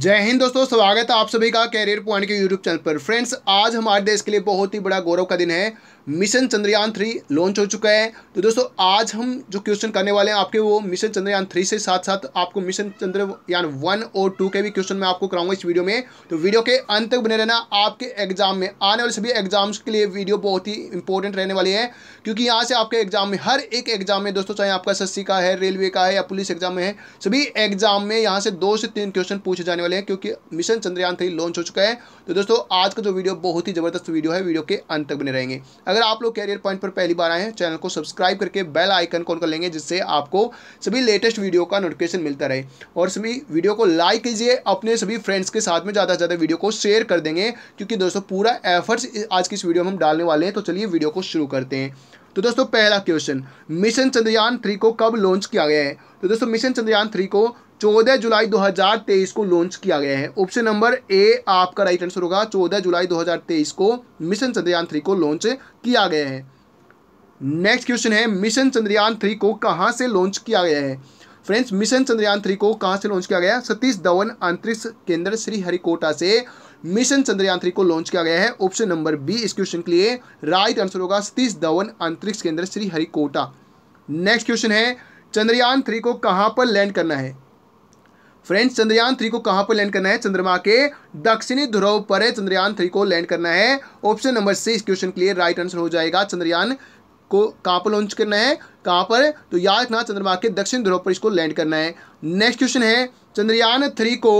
जय हिंद दोस्तों स्वागत है आप सभी का कैरियर पॉइंट के यूट्यूब चैनल पर फ्रेंड्स आज हमारे देश के लिए बहुत ही बड़ा गौरव का दिन है मिशन चंद्रयान थ्री लॉन्च हो चुका है तो दोस्तों आज हम जो क्वेश्चन करने वाले हैं आपके वो मिशन चंद्रयान थ्री से साथ साथ आपको मिशन चंद्रयान वन और टू के भी क्वेश्चन मैं आपको कराऊंगा इस वीडियो में तो वीडियो के अंत तक बने रहना आपके एग्जाम में आने वाले सभी एग्जाम्स के लिए वीडियो बहुत ही इंपॉर्टेंट रहने वाली है क्योंकि यहाँ से आपके एग्जाम में हर एक एग्जाम में दोस्तों चाहे आपका एस का है रेलवे का है या पुलिस एग्जाम में है सभी एग्जाम में यहाँ से दो से तीन क्वेश्चन पूछे जाने आने वाले हैं क्योंकि मिशन चंद्रयान थ्री लॉन्च हो चुका है तो दोस्तों आज का जो वीडियो बहुत ही ज़बरदस्त वीडियो है वीडियो के अंत तक बने रहेंगे अगर आप लोग कैरियर पॉइंट पर पहली बार आए हैं चैनल को सब्सक्राइब करके बेल आइकन कॉन कर लेंगे जिससे आपको सभी लेटेस्ट वीडियो का नोटिफिकेशन मिलता रहे और सभी वीडियो को लाइक कीजिए अपने सभी फ्रेंड्स के साथ में ज़्यादा से ज़्यादा वीडियो को शेयर कर देंगे क्योंकि दोस्तों पूरा एफर्ट्स आज की इस वीडियो में हम डालने वाले हैं तो चलिए वीडियो को शुरू करते हैं तो दोस्तों पहला क्वेश्चन मिशन चंद्रयान थ्री को कब लॉन्च किया गया है तो दोस्तों मिशन चंद्रयान थ्री को 14 जुलाई 2023 को लॉन्च किया गया है ऑप्शन नंबर ए आपका राइट आंसर होगा 14 जुलाई 2023 को मिशन चंद्रयान थ्री को लॉन्च किया गया है नेक्स्ट क्वेश्चन है मिशन चंद्रयान थ्री को कहाँ से लॉन्च किया गया है फ्रेंड्स मिशन चंद्रयान थ्री को कहाँ से लॉन्च किया गया सतीश धवन अंतरिक्ष केंद्र श्री हरिकोटा से मिशन चंद्रयान थ्री को लॉन्च किया गया है ऑप्शन नंबर बी इस क्वेश्चन के लिए राइट आंसर होगा सतीश धवन अंतरिक्ष केंद्र श्री श्रीहरिकोटा नेक्स्ट क्वेश्चन है चंद्रयान थ्री को कहां पर लैंड करना है फ्रेंड्स चंद्रयान थ्री को कहां पर लैंड करना है चंद्रमा के दक्षिणी ध्रुव पर चंद्रयान थ्री को लैंड करना है ऑप्शन नंबर सी इस क्वेश्चन के लिए राइट आंसर हो जाएगा चंद्रयान को कहां पर लॉन्च करना है कहां पर तो याद रखना चंद्रमा के दक्षिण ध्रुव पर इसको लैंड करना है नेक्स्ट क्वेश्चन है चंद्रयान थ्री को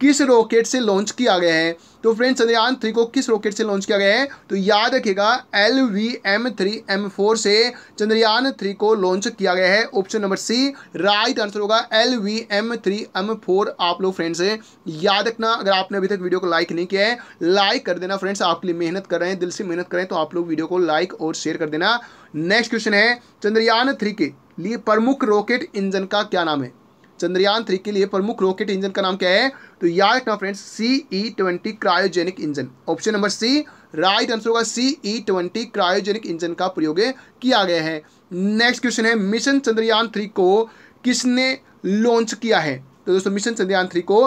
किस रॉकेट से लॉन्च किया गया है तो फ्रेंड्स चंद्रयान थ्री को किस रॉकेट से लॉन्च किया गया है तो याद रखिएगा L V M three M four से चंद्रयान थ्री को लॉन्च किया गया है option number C right answer होगा L V M three M four आप लोग फ्रेंड्स याद रखना अगर आपने अभी तक वीडियो को लाइक नहीं किया है लाइक कर देना फ्रेंड्स आपके लिए मेहनत कर रहे हैं दिल से मेहनत करें तो आप लोग वीडियो को लाइक और शेयर कर देना नेक्स्ट क्वेश्चन है चंद्रयान थ्री के लिए प्रमुख रॉकेट इंजन का क्या नाम है चंद्रयान थ्री के लिए प्रमुख रॉकेट इंजन का नाम क्या है तो याद रखना friends C E twenty cryogenic engine option number C right answer होगा C E twenty cryogenic engine का प्रयोग किया गया है नेक्स्ट क्वेश्चन है मिशन चंद्रयान थ्री को किसने लॉन्च किया है तो दोस्तों मिशन चंद्रयान थ्री को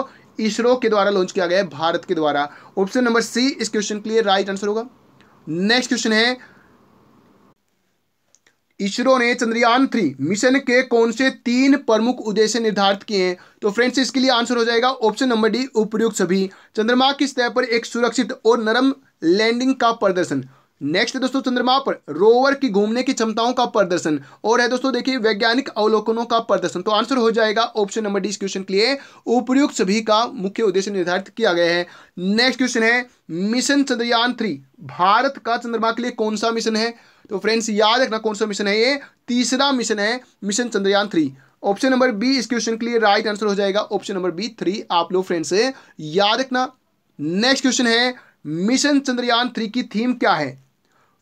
इसरो के द्वारा लॉन्च किया गया है भारत के द्वारा ऑप्शन नंबर सी इस क्वेश्चन के लिए राइट आंसर होगा नेक्स्ट क्वेश्चन है इसरो ने चंद्रयान थ्री मिशन के कौन से तीन प्रमुख उद्देश्य निर्धारित किए हैं तो फ्रेंड्स इसके लिए आंसर हो जाएगा ऑप्शन नंबर डी उपयुक्त सभी चंद्रमा की सतह पर एक सुरक्षित और नरम लैंडिंग का प्रदर्शन नेक्स्ट दोस्तों चंद्रमा पर रोवर की घूमने की क्षमताओं का प्रदर्शन और है दोस्तों देखिए वैज्ञानिक अवलोकनों का प्रदर्शन तो आंसर हो जाएगा ऑप्शन नंबर डी इस क्वेश्चन के लिए उपयुक्त सभी का मुख्य उद्देश्य निर्धारित किया गया है नेक्स्ट क्वेश्चन है मिशन चंद्रयान थ्री भारत का चंद्रमा के लिए कौन सा मिशन है तो फ्रेंड्स याद रखना कौन सा मिशन है ये तीसरा मिशन है mission Chandrayaan three option number B इस क्वेश्चन के लिए राइट आंसर हो जाएगा ऑप्शन नंबर बी थ्री आप लोग फ्रेंड्स याद रखना नेक्स्ट क्वेश्चन है मिशन चंद्रयान थ्री की थीम क्या है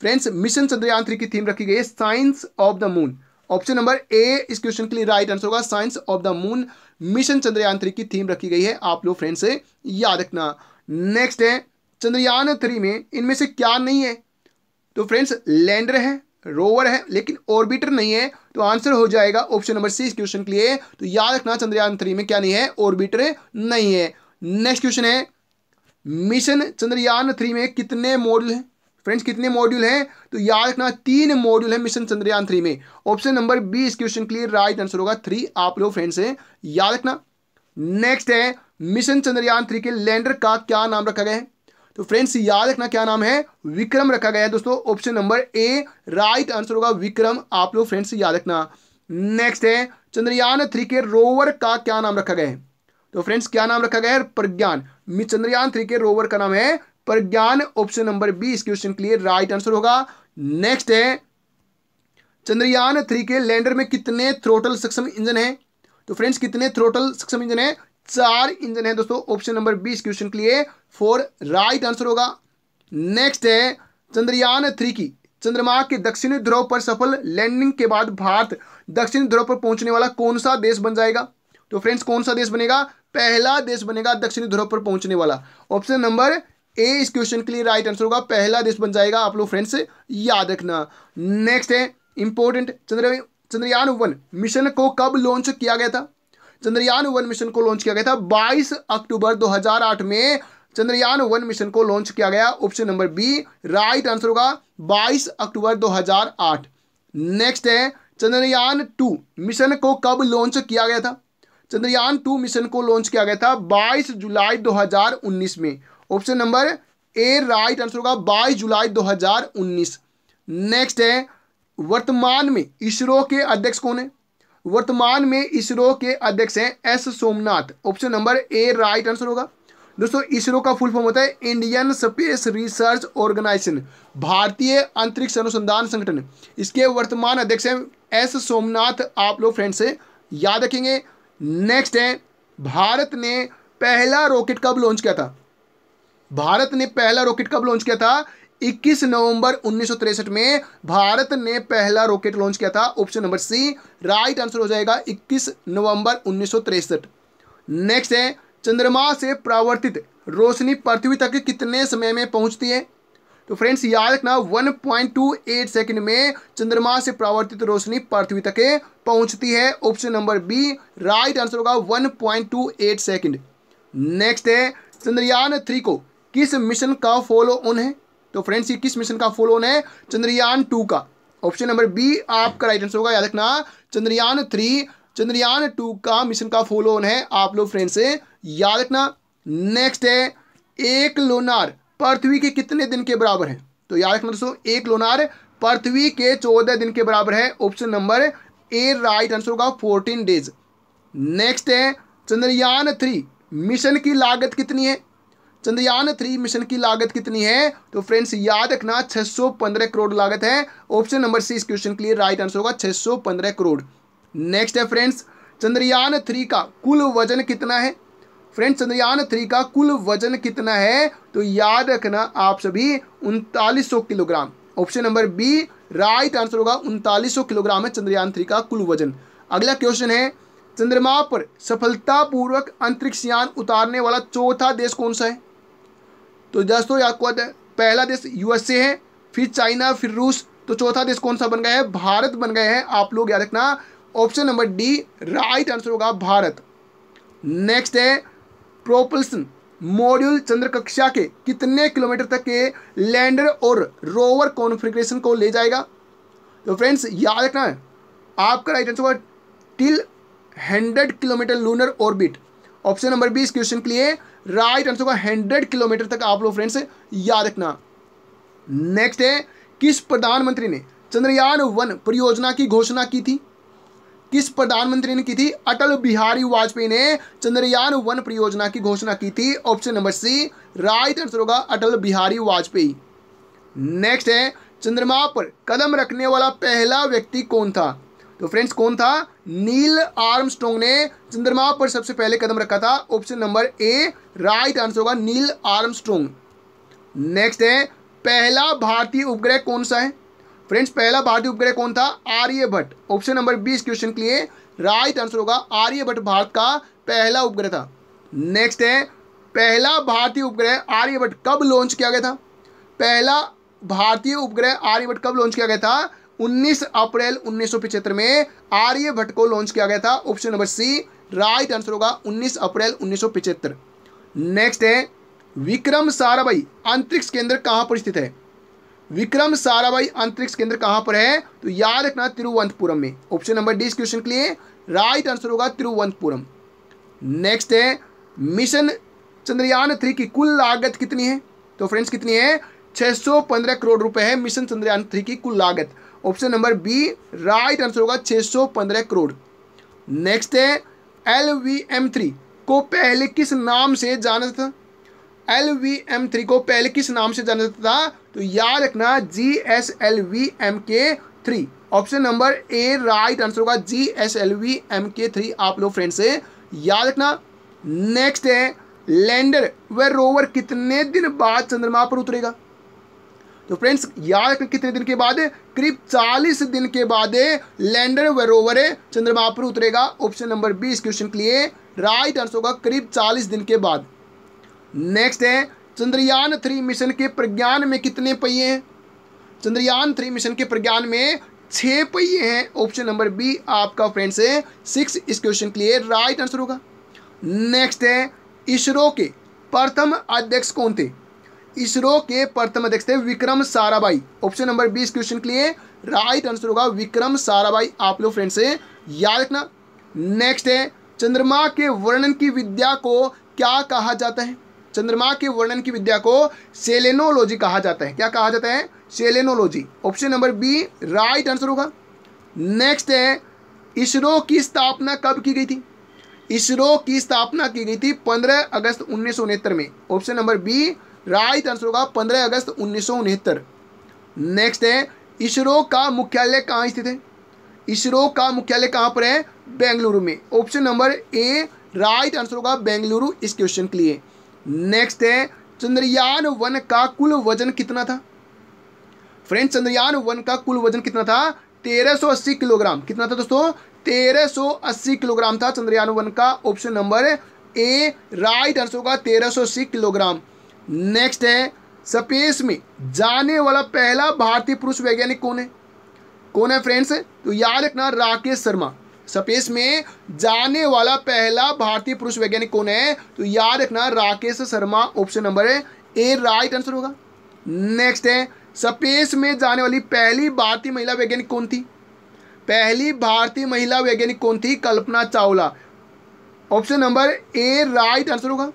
फ्रेंड्स मिशन चंद्रयान थ्री की थीम रखी गई है science of the moon option number A इस क्वेश्चन के लिए राइट आंसर होगा science of the moon mission Chandrayaan three की थीम रखी गई है आप लोग फ्रेंड्स याद रखना नेक्स्ट है चंद्रयान थ्री में इनमें से क्या नहीं है तो फ्रेंड्स लैंडर है रोवर है लेकिन ऑर्बिटर नहीं है तो आंसर हो जाएगा ऑप्शन नंबर सी इस क्वेश्चन के लिए तो याद रखना चंद्रयान थ्री में क्या नहीं है ऑर्बिटर नहीं है नेक्स्ट क्वेश्चन है मिशन चंद्रयान थ्री में कितने मॉड्यूल हैं फ्रेंड्स कितने मॉड्यूल हैं तो याद रखना तीन मॉड्यूल है मिशन चंद्रयान थ्री में ऑप्शन नंबर बी इस क्वेश्चन के लिए राइट आंसर होगा थ्री आप लोग फ्रेंड्स याद रखना नेक्स्ट है मिशन चंद्रयान थ्री के लैंडर का क्या नाम रखा गया है तो फ्रेंड्स याद रखना क्या नाम है विक्रम रखा गया है दोस्तों option number A right answer होगा विक्रम आप लोग फ्रेंड्स याद रखना नेक्स्ट है चंद्रयान थ्री के रोवर का क्या नाम रखा गया है तो फ्रेंड्स क्या नाम रखा गया है प्रज्ञान चंद्रयान थ्री के रोवर का नाम है प्रज्ञान ऑप्शन नंबर बी इस क्वेश्चन के लिए राइट आंसर होगा नेक्स्ट है चंद्रयान थ्री के लैंडर में कितने थ्रोटल सक्षम इंजन है तो फ्रेंड्स कितने थ्रोटल सक्षम इंजन है चार इंजन है दोस्तों ऑप्शन नंबर बीस क्वेश्चन के लिए फोर राइट आंसर होगा नेक्स्ट है चंद्रयान थ्री की चंद्रमा के दक्षिणी ध्रुव पर सफल लैंडिंग के बाद भारत दक्षिणी ध्रुव पर पहुंचने वाला कौन सा देश बन जाएगा तो फ्रेंड्स कौन सा देश बनेगा पहला देश बनेगा दक्षिणी ध्रुव पर पहुंचने वाला ऑप्शन नंबर ए इस क्वेश्चन के लिए राइट आंसर होगा पहला देश बन जाएगा आप लोग फ्रेंड्स याद रखना नेक्स्ट है important Chandra Chandrayaan one mission को कब लॉन्च किया गया था चंद्रयान वन मिशन को लॉन्च किया गया था 22 अक्टूबर 2008 में चंद्रयान वन मिशन को लॉन्च किया गया option number B right answer होगा 22 अक्टूबर 2008 नेक्स्ट है चंद्रयान टू मिशन को कब लॉन्च किया गया था चंद्रयान टू मिशन को लॉन्च किया गया था 22 जुलाई 2019 में option number A right answer होगा 22 जुलाई 2019 नेक्स्ट है वर्तमान में इसरो के अध्यक्ष कौन है वर्तमान में इसरो के अध्यक्ष हैं S Somnath option number A right answer होगा दोस्तों इसरो का फुल फॉर्म होता है इंडियन स्पेस रिसर्च ऑर्गेनाइजेशन भारतीय अंतरिक्ष अनुसंधान संगठन इसके वर्तमान अध्यक्ष हैं एस सोमनाथ आप लोग फ्रेंड से याद रखेंगे नेक्स्ट है भारत ने पहला रॉकेट कब लॉन्च किया था भारत ने पहला रॉकेट कब लॉन्च किया था 21 नवंबर उन्नीस में भारत ने पहला रॉकेट लॉन्च किया था option number C right answer हो जाएगा 21 नवंबर उन्नीस नेक्स्ट है चंद्रमा से प्रावर्तित रोशनी पृथ्वी तक कितने समय में पहुंचती है तो फ्रेंड्स याद रखना 1.28 पॉइंट सेकेंड में चंद्रमा से प्रावर्तित रोशनी पृथ्वी तक पहुंचती है option number B right answer होगा 1.28 पॉइंट सेकेंड नेक्स्ट है चंद्रयान थ्री को किस मिशन का फॉलो ऑन है तो फ्रेंड्स ये किस मिशन का फुल ऑन है चंद्रयान टू का ऑप्शन नंबर बी आपका राइट आंसर होगा याद रखना चंद्रयान थ्री चंद्रयान टू का मिशन का फुल ऑन है आप लोग फ्रेंड्स याद रखना नेक्स्ट है एक लोनार पृथ्वी के कितने दिन के बराबर है तो याद रखना दोस्तों एक लोनार पृथ्वी के चौदह दिन के बराबर है option number A right answer होगा फोर्टीन डेज नेक्स्ट है चंद्रयान थ्री मिशन की लागत कितनी है चंद्रयान थ्री मिशन की लागत कितनी है तो फ्रेंड्स याद रखना 615 करोड़ लागत है ऑप्शन नंबर सी इस क्वेश्चन के लिए राइट आंसर होगा 615 करोड़ नेक्स्ट है फ्रेंड्स चंद्रयान थ्री का कुल वजन कितना है फ्रेंड्स चंद्रयान थ्री का कुल वजन कितना है तो याद रखना आप सभी उनतालीस kilogram option number B right answer होगा उनतालीस किलोग्राम है चंद्रयान थ्री का कुल वजन अगला क्वेश्चन है चंद्रमा पर सफलतापूर्वक अंतरिक्ष यान उतारने वाला चौथा देश कौन सा है तो दोस्तों आपको याद पहला देश यूएसए है फिर चाइना फिर रूस तो चौथा देश कौन सा बन गया है भारत बन गए हैं आप लोग याद रखना option number D right answer होगा भारत नेक्स्ट है प्रोपल्सन मॉड्यूल चंद्र कक्षा के कितने किलोमीटर तक के लैंडर और रोवर कॉन्फ़िगरेशन को ले जाएगा तो फ्रेंड्स याद रखना है आपका राइट आंसर होगा till hundred kilometer lunar orbit option number B इस क्वेश्चन के लिए राइट आंसर होगा हंड्रेड किलोमीटर तक आप लोग फ्रेंड्स याद रखना नेक्स्ट है किस प्रधानमंत्री ने चंद्रयान वन परियोजना की घोषणा की थी किस प्रधानमंत्री ने की थी अटल बिहारी वाजपेयी ने चंद्रयान वन परियोजना की घोषणा की थी option number C right answer होगा अटल बिहारी वाजपेयी नेक्स्ट है चंद्रमा पर कदम रखने वाला पहला व्यक्ति कौन था तो फ्रेंड्स कौन था नील आर्म ने चंद्रमा पर सबसे पहले कदम रखा था option number A right answer होगा नील आर्म नेक्स्ट है पहला भारतीय उपग्रह कौन सा है फ्रेंड्स पहला भारतीय उपग्रह कौन था आर्यभट्ट ऑप्शन नंबर बी इस क्वेश्चन के लिए राइट आंसर होगा आर्यभट्ट भारत का पहला उपग्रह था नेक्स्ट है पहला भारतीय उपग्रह आर्यभट्ट कब लॉन्च किया गया था पहला भारतीय उपग्रह आर्यभट्ट कब लॉन्च किया गया था 19 अप्रैल उन्नीस में आर्यभट्ट को लॉन्च किया गया था option number C right answer होगा 19 अप्रैल उन्नीस नेक्स्ट है विक्रम साराभाई अंतरिक्ष केंद्र कहां पर स्थित है विक्रम साराभाई अंतरिक्ष केंद्र कहां पर है तो याद रखना तिरुवंतपुरम में ऑप्शन नंबर डी इस क्वेश्चन के लिए राइट आंसर होगा तिरुवंतपुरम नेक्स्ट है मिशन चंद्रयान थ्री की कुल लागत कितनी है तो फ्रेंड्स कितनी है 615 करोड़ रुपए है मिशन चंद्रयान थ्री की कुल लागत option number B right answer होगा 615 करोड़ नेक्स्ट है एल वी एम थ्री को पहले किस नाम से जाना था एल वी एम थ्री को पहले किस नाम से जाना जाता था तो याद रखना G S L V M के three option number A right answer होगा G S L V M के थ्री आप लोग फ्रेंड से याद रखना नेक्स्ट है लैंडर व रोवर कितने दिन बाद चंद्रमा पर उतरेगा तो फ्रेंड्स याद कितने दिन के बाद करीब 40 दिन के बाद लैंडर व चंद्रमा पर उतरेगा ऑप्शन नंबर बी इस क्वेश्चन के लिए राइट आंसर होगा करीब 40 दिन के बाद नेक्स्ट है चंद्रयान थ्री मिशन के प्रज्ञान में कितने पहिए हैं चंद्रयान थ्री मिशन के प्रज्ञान में छह पहिए हैं ऑप्शन नंबर बी आपका फ्रेंड्स है सिक्स इस क्वेश्चन के लिए राइट आंसर होगा नेक्स्ट है इसरो के प्रथम अध्यक्ष कौन थे इसरो के प्रथम अध्यक्ष थे विक्रम साराभाई ऑप्शन नंबर बीस क्वेश्चन के लिए राइट आंसर होगा विक्रम साराभाई आप लोग फ्रेंड से याद रखना नेक्स्ट है चंद्रमा के वर्णन की विद्या को क्या कहा जाता है चंद्रमा के वर्णन की विद्या को सेलेनोलॉजी कहा जाता है क्या कहा जाता है selenology option number B right answer होगा नेक्स्ट है इसरो की स्थापना कब की गई थी इसरो की स्थापना की गई थी 15 अगस्त उन्नीस में option number B right answer होगा पंद्रह अगस्त उन्नीस नेक्स्ट है इसरो का मुख्यालय कहाँ स्थित है इसरो का मुख्यालय कहाँ पर है बेंगलुरु में option number A right answer होगा बेंगलुरु इस क्वेश्चन के लिए नेक्स्ट है चंद्रयान वन का कुल वजन कितना था फ्रेंड चंद्रयान वन का कुल वजन कितना था 1380 किलोग्राम कितना था दोस्तों 1380 किलोग्राम था चंद्रयान वन का option number A right answer होगा 1380 किलोग्राम नेक्स्ट है स्पेस में जाने वाला पहला भारतीय पुरुष वैज्ञानिक कौन है कौन है फ्रेंड्स तो याद रखना राकेश शर्मा स्पेस में जाने वाला पहला भारतीय पुरुष वैज्ञानिक कौन है तो याद रखना Rakesh Sharma option number A right answer होगा नेक्स्ट है स्पेस में जाने वाली पहली भारतीय महिला वैज्ञानिक कौन थी पहली भारतीय महिला वैज्ञानिक कौन थी Kalpana Chawla option number A right answer होगा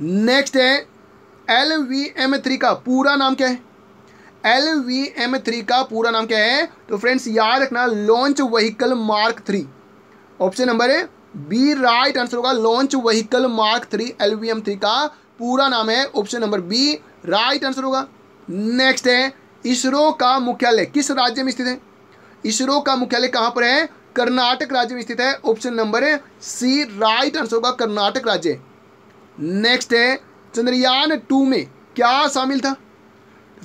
नेक्स्ट है एल वी एम थ्री का पूरा नाम क्या है एल वी एम थ्री का पूरा नाम क्या है तो फ्रेंड्स याद रखना launch vehicle mark three option number है बी राइट आंसर होगा launch vehicle mark three L V M three का पूरा नाम है option number B right answer होगा नेक्स्ट है इसरो का मुख्यालय किस राज्य में स्थित है इसरो का मुख्यालय कहाँ पर है कर्नाटक राज्य में स्थित है option number C right answer होगा कर्नाटक राज्य नेक्स्ट है चंद्रयान टू में क्या शामिल था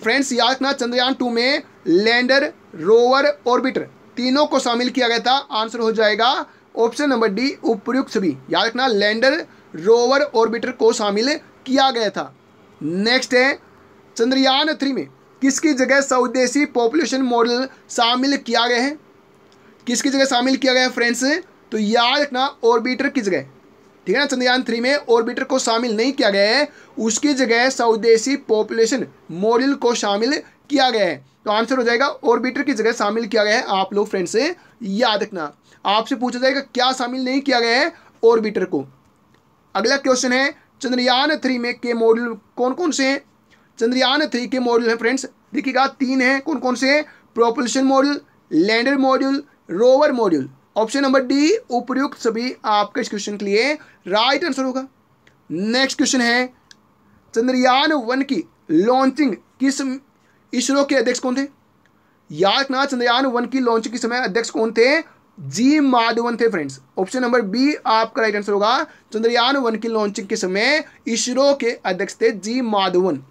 फ्रेंड्स याद रखना चंद्रयान टू में लैंडर रोवर ऑर्बिटर तीनों को शामिल किया गया था आंसर हो जाएगा ऑप्शन नंबर डी उपयुक्त सभी याद रखना लैंडर रोवर ऑर्बिटर को शामिल किया गया था नेक्स्ट है चंद्रयान थ्री में किसकी जगह स्वदेशी पॉपुलेशन मॉडल शामिल किया गया है किसकी जगह शामिल किया गया है फ्रेंड्स तो याद रखना ऑर्बिटर की जगह ठीक है ना चंद्रयान थ्री में ऑर्बिटर को शामिल नहीं किया गया है उसकी जगह स्वदेशी पॉपुलेशन मॉडल को शामिल किया गया है तो आंसर हो जाएगा ऑर्बिटर की जगह शामिल किया गया है आप लोग फ्रेंड से याद रखना आपसे पूछा जाएगा क्या शामिल नहीं किया गया है ऑर्बिटर को अगला क्वेश्चन है चंद्रयान थ्री में के मॉडल कौन कौन से हैं चंद्रयान थ्री के मॉडल हैं फ्रेंड्स देखिएगा तीन हैं कौन कौन से हैं propulsion model lander module rover module option number D उपयुक्त सभी आपके इस क्वेश्चन के लिए राइट आंसर होगा नेक्स्ट क्वेश्चन है चंद्रयान वन की लॉन्चिंग किस इसरो के अध्यक्ष कौन थे याद ना चंद्रयान वन की लॉन्चिंग के समय अध्यक्ष कौन थे जी माधवन थे फ्रेंड्स ऑप्शन नंबर बी आपका राइट आंसर होगा चंद्रयान वन की लॉन्चिंग के समय इसरो के अध्यक्ष थे जी माधवन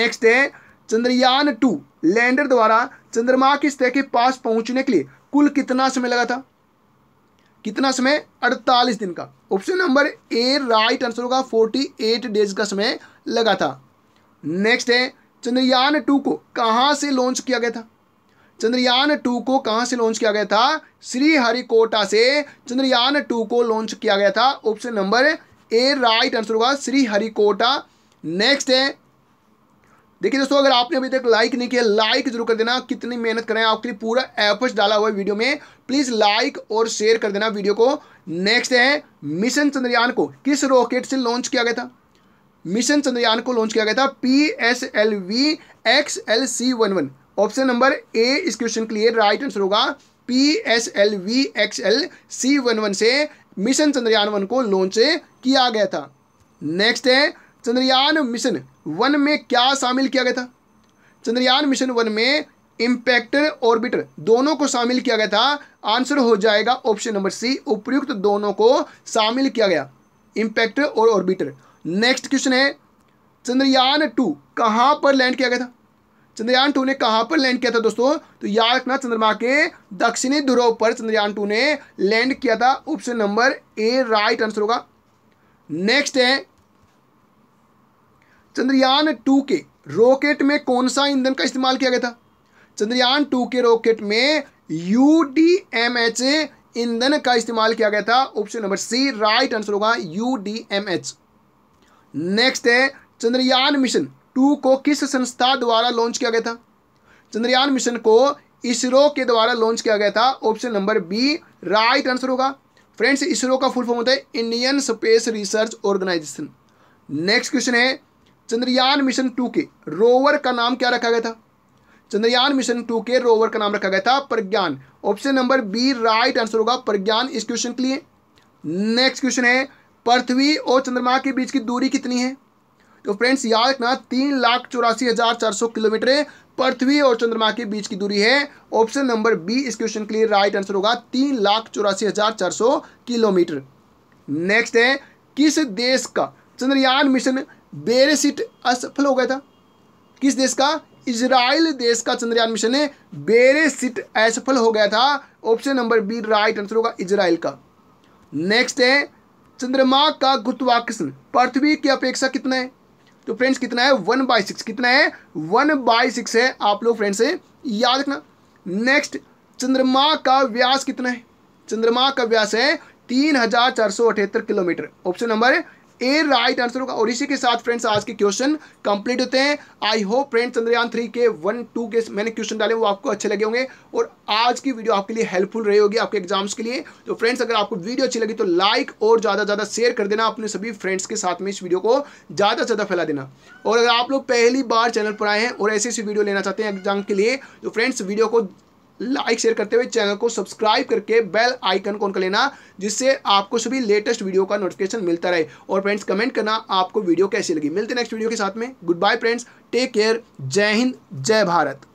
नेक्स्ट है चंद्रयान टू लैंडर द्वारा चंद्रमा की सतह के पास पहुंचने के लिए कुल कितना समय लगा था कितना समय 48 दिन का option number A right answer होगा 48 डेज का समय लगा था नेक्स्ट है चंद्रयान टू को कहां से लॉन्च किया गया था चंद्रयान टू को कहां से लॉन्च किया गया था श्रीहरिकोटा से चंद्रयान टू को लॉन्च किया गया था option number A right answer होगा श्रीहरिकोटा नेक्स्ट है देखिए दोस्तों अगर आपने अभी तक लाइक नहीं किया लाइक जरूर कर देना कितनी मेहनत करें आपके लिए पूरा एफर्ट्स डाला हुआ है वीडियो में प्लीज़ लाइक और शेयर कर देना वीडियो को नेक्स्ट है मिशन चंद्रयान को किस रॉकेट से लॉन्च किया गया था मिशन चंद्रयान को लॉन्च किया गया था P S L V X L C one one option number A इस क्वेश्चन के लिए राइट आंसर होगा P S L V X L C one one से मिशन चंद्रयान वन को लॉन्च किया गया था नेक्स्ट है चंद्रयान मिशन वन में क्या शामिल किया गया था चंद्रयान मिशन वन में इंपैक्टर ऑर्बिटर दोनों को शामिल किया गया था आंसर हो जाएगा ऑप्शन नंबर सी उपयुक्त दोनों को शामिल किया गया इंपैक्टर और ऑर्बिटर नेक्स्ट क्वेश्चन है चंद्रयान टू कहाँ पर लैंड किया गया था चंद्रयान टू ने कहाँ पर लैंड किया था दोस्तों तो याद रखना चंद्रमा के दक्षिणी ध्रुव पर चंद्रयान टू ने लैंड किया था option number A right answer होगा नेक्स्ट है चंद्रयान टू के रॉकेट में कौन सा ईंधन का इस्तेमाल किया गया था चंद्रयान टू के रॉकेट में यू डी एम एच ईंधन का इस्तेमाल किया गया था option number C right answer होगा U D M H next है चंद्रयान मिशन टू को किस संस्था द्वारा लॉन्च किया गया था चंद्रयान मिशन को इसरो के द्वारा लॉन्च किया गया था option number B right answer होगा फ्रेंड्स इसरो का फुल फॉर्म होता है Indian space research organisation next question है चंद्रयान मिशन टू के रोवर का नाम क्या रखा गया था चंद्रयान मिशन टू के रोवर का नाम रखा गया था Pragyan option number B right answer होगा प्रज्ञान इस क्वेश्चन के लिए नेक्स्ट क्वेश्चन है पृथ्वी और चंद्रमा के बीच की दूरी कितनी है तो फ्रेंड्स याद रखना तीन लाख चौरासी हजार चार सौ किलोमीटर पृथ्वी और चंद्रमा के बीच की दूरी है ऑप्शन नंबर बी इस क्वेश्चन के लिए राइट आंसर होगा तीन लाख चौरासी हजार चार सौ किलोमीटर नेक्स्ट है किस देश का चंद्रयान मिशन बेरेसिट असफल हो गया था किस देश का इसराइल देश का चंद्रयान मिशन है बेरेसिट असफल हो गया था option number B right answer होगा इसराइल का नेक्स्ट है चंद्रमा का गुरुत्वाकर्षण पृथ्वी की अपेक्षा कितना है तो फ्रेंड्स कितना है वन बाई सिक्स कितना है वन बाई सिक्स है आप लोग फ्रेंड्स से याद रखना नेक्स्ट चंद्रमा का व्यास कितना है चंद्रमा का व्यास है तीन हजार चार सौ अठहत्तर kilometre option number A right answer होगा और इसी के साथ फ्रेंड्स आज के क्वेश्चन कंप्लीट होते हैं I hope friends Chandrayaan three के वन टू के मैंने क्वेश्चन डाले वो आपको अच्छे लगे होंगे और आज की वीडियो आपके लिए हेल्पफुल रही होगी आपके एग्जाम्स के लिए तो फ्रेंड्स अगर आपको वीडियो अच्छी लगी तो लाइक और ज़्यादा ज़्यादा शेयर कर देना अपने सभी फ्रेंड्स के साथ में इस वीडियो को ज़्यादा से ज़्यादा फैला देना और अगर आप लोग पहली बार चैनल पर आए हैं और ऐसी ऐसी वीडियो लेना चाहते हैं एग्जाम के लिए तो फ्रेंड्स वीडियो को लाइक शेयर करते हुए चैनल को सब्सक्राइब करके बेल आइकन को कर लेना जिससे आपको सभी लेटेस्ट वीडियो का नोटिफिकेशन मिलता रहे और फ्रेंड्स कमेंट करना आपको वीडियो कैसी लगी मिलते नेक्स्ट वीडियो के साथ में good bye friends take care जय हिंद जय भारत